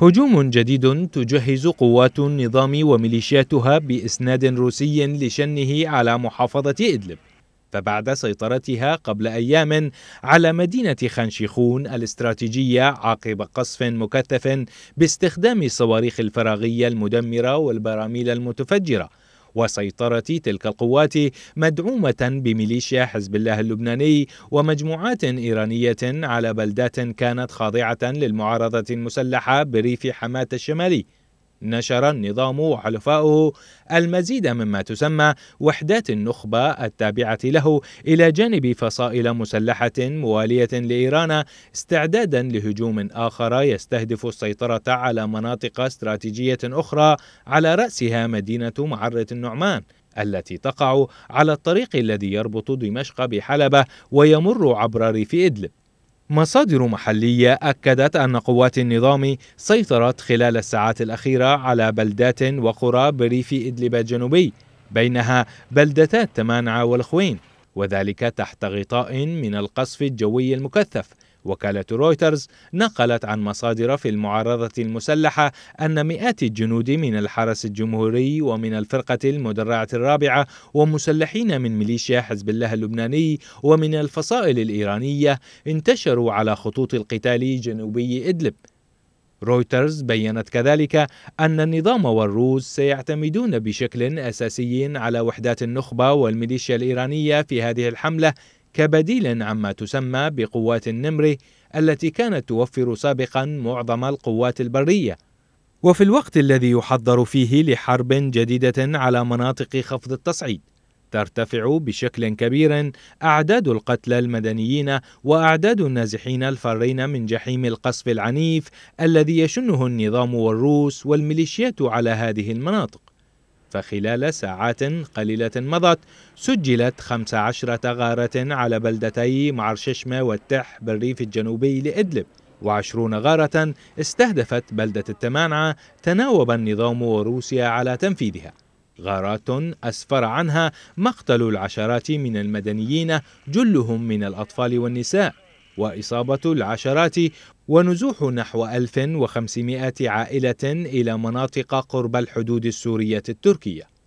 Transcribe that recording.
هجوم جديد تجهز قوات النظام وميليشياتها بإسناد روسي لشنه على محافظة إدلب فبعد سيطرتها قبل أيام على مدينة خانشيخون الاستراتيجية عقب قصف مكثف باستخدام الصواريخ الفراغية المدمرة والبراميل المتفجرة وسيطرة تلك القوات مدعومة بميليشيا حزب الله اللبناني ومجموعات إيرانية على بلدات كانت خاضعة للمعارضة المسلحة بريف حماة الشمالي نشر النظام وحلفاؤه المزيد مما تسمى وحدات النخبة التابعة له إلى جانب فصائل مسلحة موالية لإيران استعدادا لهجوم آخر يستهدف السيطرة على مناطق استراتيجية أخرى على رأسها مدينة معرة النعمان التي تقع على الطريق الذي يربط دمشق بحلبة ويمر عبر ريف إدلب مصادر محلية أكدت أن قوات النظام سيطرت خلال الساعات الأخيرة على بلدات وقرى بريف إدلب الجنوبي بينها بلدتا تمانعة والخوين وذلك تحت غطاء من القصف الجوي المكثف وكالة رويترز نقلت عن مصادر في المعارضة المسلحة أن مئات الجنود من الحرس الجمهوري ومن الفرقة المدرعة الرابعة ومسلحين من ميليشيا حزب الله اللبناني ومن الفصائل الإيرانية انتشروا على خطوط القتال جنوبي إدلب رويترز بينت كذلك أن النظام والروس سيعتمدون بشكل أساسي على وحدات النخبة والميليشيا الإيرانية في هذه الحملة كبديل عما تسمى بقوات النمر التي كانت توفر سابقا معظم القوات البريه وفي الوقت الذي يحضر فيه لحرب جديده على مناطق خفض التصعيد ترتفع بشكل كبير اعداد القتلى المدنيين واعداد النازحين الفارين من جحيم القصف العنيف الذي يشنه النظام والروس والميليشيات على هذه المناطق فخلال ساعات قليلة مضت سجلت 15 غارة على بلدتي معرششمة والتح بالريف الجنوبي لإدلب وعشرون غارة استهدفت بلدة التمانعة تناوب النظام وروسيا على تنفيذها غارات أسفر عنها مقتل العشرات من المدنيين جلهم من الأطفال والنساء وإصابة العشرات ونزوح نحو 1500 عائلة إلى مناطق قرب الحدود السورية التركية